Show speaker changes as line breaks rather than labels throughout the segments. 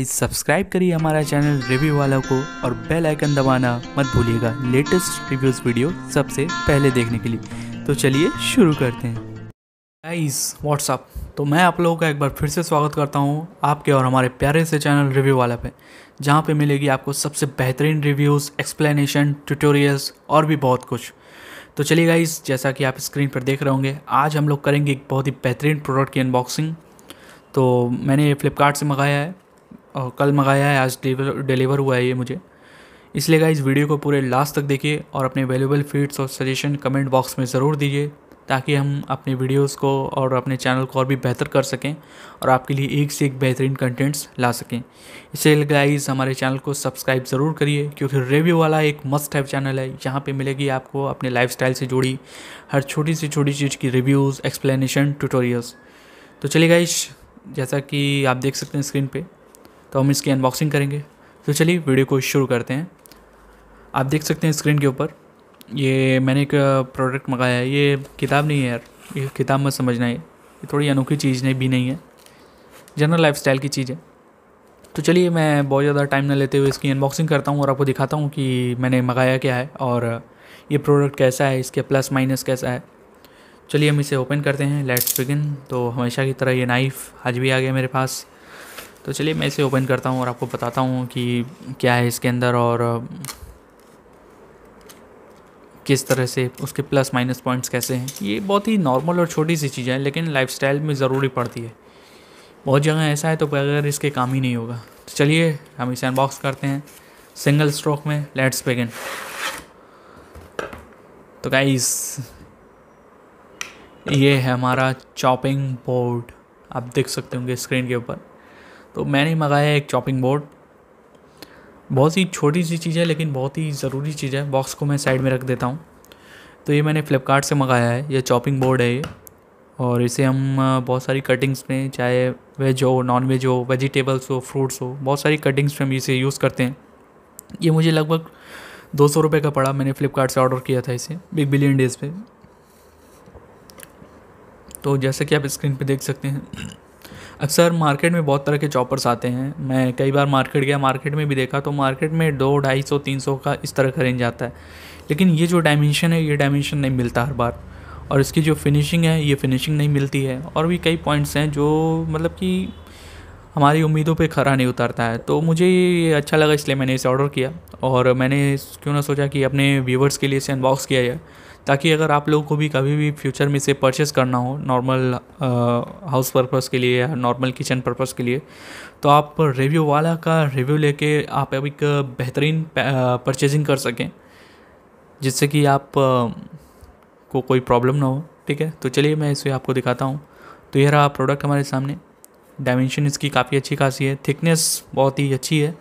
guys subscribe करिए हमारा channel review वाला को और बेल आइकन दबाना मत भूलिएगा लेटेस्ट रिव्यूज़ वीडियो सबसे पहले देखने के लिए तो चलिए शुरू करते हैं गाइस व्हाट्सअप तो मैं आप लोगों का एक बार फिर से स्वागत करता हूँ आपके और हमारे प्यारे से चैनल रिव्यू वाला पे जहाँ पे मिलेगी आपको सबसे बेहतरीन रिव्यूज़ एक्सप्लेनेशन ट्यूटोरियल्स और भी बहुत कुछ तो चलिए गाइस जैसा कि आप स्क्रीन पर देख रहे होंगे आज हम लोग करेंगे एक बहुत ही बेहतरीन प्रोडक्ट की अनबॉक्सिंग तो मैंने ये फ्लिपकार्ट से मंगाया है और कल मंगाया है आज डिलीवर डिलीवर हुआ है ये मुझे इसलिए इस वीडियो को पूरे लास्ट तक देखिए और अपने वैल्यूबल फीड्स और सजेशन कमेंट बॉक्स में ज़रूर दीजिए ताकि हम अपने वीडियोस को और अपने चैनल को और भी बेहतर कर सकें और आपके लिए एक से एक बेहतरीन कंटेंट्स ला सकें इसलिए गाइस हमारे चैनल को सब्सक्राइब ज़रूर करिए क्योंकि रिव्यू वाला एक मस्ट हैव चैनल है यहाँ पे मिलेगी आपको अपने लाइफस्टाइल से जुड़ी हर छोटी से छोटी चीज़ की रिव्यूज़ एक्सप्लेनेशन ट्यूटोरियल्स तो चलिए गाइश जैसा कि आप देख सकते हैं स्क्रीन पर तो हम इसकी अनबॉक्सिंग करेंगे तो चलिए वीडियो को शुरू करते हैं आप देख सकते हैं स्क्रीन के ऊपर ये मैंने एक प्रोडक्ट मंगाया है ये किताब नहीं है यार ये किताब मत समझना है ये थोड़ी अनोखी चीज़ नहीं भी नहीं है जनरल लाइफ की चीज़ है तो चलिए मैं बहुत ज़्यादा टाइम ना लेते हुए इसकी अनबॉक्सिंग करता हूँ और आपको दिखाता हूँ कि मैंने मंगाया क्या है और ये प्रोडक्ट कैसा है इसके प्लस माइनस कैसा है चलिए हम इसे ओपन करते हैं लेट्स बिगिन तो हमेशा की तरह ये नाइफ़ आज भी आ गया मेरे पास तो चलिए मैं इसे ओपन करता हूँ और आपको बताता हूँ कि क्या है इसके अंदर और किस तरह से उसके प्लस माइनस पॉइंट्स कैसे हैं ये बहुत ही नॉर्मल और छोटी सी चीज़ें हैं लेकिन लाइफ में ज़रूरी पड़ती है बहुत जगह ऐसा है तो बगैर इसके काम ही नहीं होगा तो चलिए हम इसे अनबॉक्स करते हैं सिंगल स्ट्रोक में लेट्स बिगिन तो गाइस ये है हमारा चॉपिंग बोर्ड आप देख सकते होंगे स्क्रीन के ऊपर तो मैंने मंगाया एक चॉपिंग बोर्ड बहुत ही छोटी सी चीज़ है लेकिन बहुत ही ज़रूरी चीज़ है बॉक्स को मैं साइड में रख देता हूँ तो ये मैंने फ़्लिपकार्ट से मंगाया है ये चॉपिंग बोर्ड है ये और इसे हम बहुत सारी कटिंग्स में चाहे वेज हो नॉन वेज हो वेजिटेबल्स हो फ्रूट्स हो बहुत सारी कटिंग्स में हम इसे यूज़ करते हैं ये मुझे लगभग दो सौ रुपये का पड़ा मैंने फ़्लिपकार्ट से ऑर्डर किया था इसे बिग बिलियन डेज़ पे तो जैसा कि आप स्क्रीन पे देख सकते हैं अक्सर मार्केट में बहुत तरह के चॉपर्स आते हैं मैं कई बार मार्केट गया मार्केट में भी देखा तो मार्केट में दो ढाई सौ तीन सौ का इस तरह का रेंज आता है लेकिन ये जो डायमेंशन है ये डायमेंशन नहीं मिलता हर बार और इसकी जो फिनिशिंग है ये फिनिशिंग नहीं मिलती है और भी कई पॉइंट्स हैं जो मतलब कि हमारी उम्मीदों पे खरा नहीं उतरता है तो मुझे ये अच्छा लगा इसलिए मैंने इसे ऑर्डर किया और मैंने क्यों ना सोचा कि अपने व्यूवर्स के लिए इसे अनबॉक्स किया जाए ताकि अगर आप लोगों को भी कभी भी फ्यूचर में इसे परचेस करना हो नॉर्मल हाउस पर्पज़ के लिए या नॉर्मल किचन पर्पज़ के लिए तो आप रिव्यू वाला का रिव्यू लेके आप एक बेहतरीन परचेजिंग कर सकें जिससे कि आप को कोई प्रॉब्लम ना हो ठीक है तो चलिए मैं इसे आपको दिखाता हूँ तो यह रहा प्रोडक्ट हमारे सामने डायमेंशन इसकी काफ़ी अच्छी खासी है थिकनेस बहुत ही अच्छी है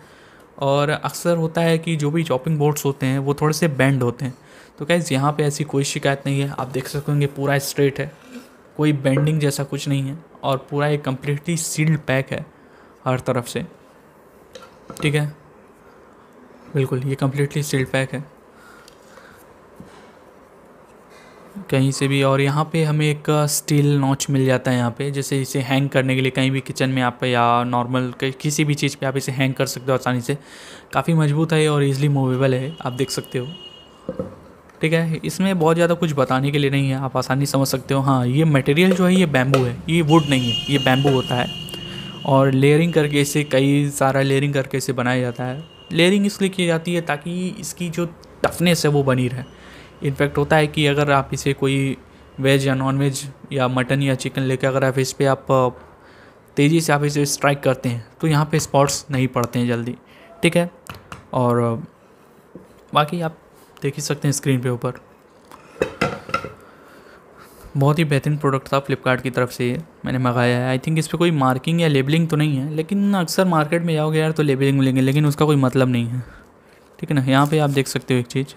और अक्सर होता है कि जो भी चॉपिंग बोर्ड्स होते हैं वो थोड़े से बेंड होते हैं तो गैस यहाँ पे ऐसी कोई शिकायत नहीं है आप देख सकेंगे पूरा स्ट्रेट है कोई बेंडिंग जैसा कुछ नहीं है और पूरा एक कम्प्लीटली सील्ड पैक है हर तरफ से ठीक है बिल्कुल ये कम्प्लीटली सील्ड पैक है कहीं से भी और यहाँ पे हमें एक स्टील नॉच मिल जाता है यहाँ पे जैसे इसे हैंग करने के लिए कहीं भी किचन में आप या नॉर्मल किसी भी चीज़ पे आप इसे हैंग कर सकते हो आसानी से काफ़ी मजबूत है और ईज़िली मूवेबल है आप देख सकते हो ठीक है इसमें बहुत ज़्यादा कुछ बताने के लिए नहीं है आप आसानी समझ सकते हो हाँ ये मटेरियल जो है ये बैम्बू है ये वुड नहीं है ये बैम्बू होता है और लेयरिंग करके इसे कई सारा लेयरिंग करके इसे बनाया जाता है लेयरिंग इसलिए की जाती है ताकि इसकी जो टफनेस है वो बनी रहे इनफैक्ट होता है कि अगर आप इसे कोई वेज या नॉन वेज या मटन या चिकन लेकर अगर आप इस पर आप तेज़ी से आप इसे स्ट्राइक करते हैं तो यहाँ पे स्पॉट्स नहीं पड़ते हैं जल्दी ठीक है और बाकी आप देख ही सकते हैं स्क्रीन पे ऊपर बहुत ही बेहतरीन प्रोडक्ट था फ्लिपकार्ट की तरफ से मैंने मंगाया है आई थिंक इस पर कोई मार्किंग या लेबलिंग तो नहीं है लेकिन अक्सर मार्केट में जाओगे यार तो लेबलिंग मिलेंगे लेकिन उसका कोई मतलब नहीं है ठीक है ना यहाँ पे आप देख सकते हो एक चीज़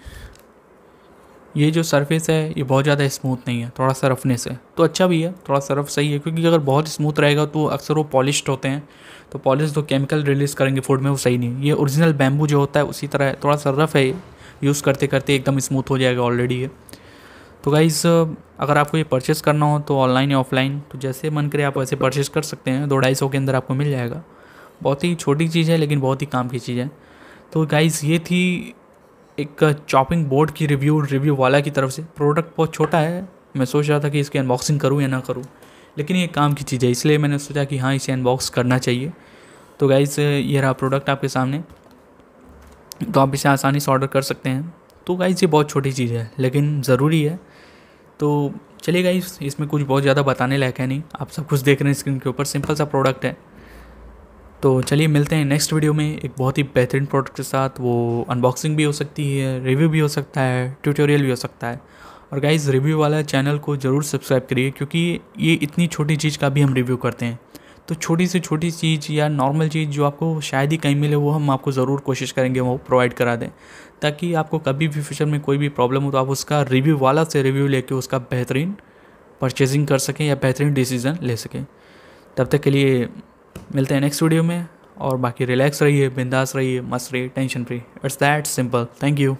ये जो सरफेस है ये बहुत ज़्यादा स्मूथ नहीं है थोड़ा सा रफनेस है तो अच्छा भी है थोड़ा सा रफ सही है क्योंकि अगर बहुत स्मूथ रहेगा तो अक्सर वो पॉलिश्ड होते हैं तो पॉलिश जो केमिकल रिलीज़ करेंगे फूड में वो सही नहीं ये ओरिजिनल बैम्बू जो होता है उसी तरह है थोड़ा सा रफ है यूज़ करते करते एकदम स्मूथ हो जाएगा ऑलरेडी ये तो गाइज़ अगर आपको ये परचेस करना हो तो ऑनलाइन या ऑफलाइन तो जैसे मन करे आप वैसे परचेस कर सकते हैं दो ढाई सौ के अंदर आपको मिल जाएगा बहुत ही छोटी चीज़ है लेकिन बहुत ही काम की चीज़ है तो गाइज़ ये थी एक चॉपिंग बोर्ड की रिव्यू रिव्यू वाला की तरफ से प्रोडक्ट बहुत छोटा है मैं सोच रहा था कि इसकी अनबॉक्सिंग करूँ या ना करूँ लेकिन ये काम की चीज़ है इसलिए मैंने सोचा कि हाँ इसे अनबॉक्स करना चाहिए तो गाइज़ ये रहा प्रोडक्ट आपके सामने तो आप इसे आसानी से ऑर्डर कर सकते हैं तो गाइज़ ये बहुत छोटी चीज़ है लेकिन ज़रूरी है तो चलिए गाइज़ इसमें कुछ बहुत ज़्यादा बताने लायक है नहीं आप सब कुछ देख रहे हैं स्क्रीन के ऊपर सिंपल सा प्रोडक्ट है तो चलिए मिलते हैं नेक्स्ट वीडियो में एक बहुत ही बेहतरीन प्रोडक्ट के साथ वो अनबॉक्सिंग भी हो सकती है रिव्यू भी हो सकता है ट्यूटोरियल भी हो सकता है और गाइज़ रिव्यू वाला चैनल को ज़रूर सब्सक्राइब करिए क्योंकि ये इतनी छोटी चीज़ का भी हम रिव्यू करते हैं तो छोटी से छोटी चीज़ या नॉर्मल चीज़ जो आपको शायद ही कहीं मिले वो हम आपको ज़रूर कोशिश करेंगे वो प्रोवाइड करा दें ताकि आपको कभी भी फ्यूचर में कोई भी प्रॉब्लम हो तो आप उसका रिव्यू वाला से रिव्यू लेके उसका बेहतरीन परचेजिंग कर सकें या बेहतरीन डिसीज़न ले सकें तब तक के लिए मिलते हैं नेक्स्ट वीडियो में और बाकी रिलैक्स रहिए बिंदास रहिए मस्त रहिए tension free it's that simple thank you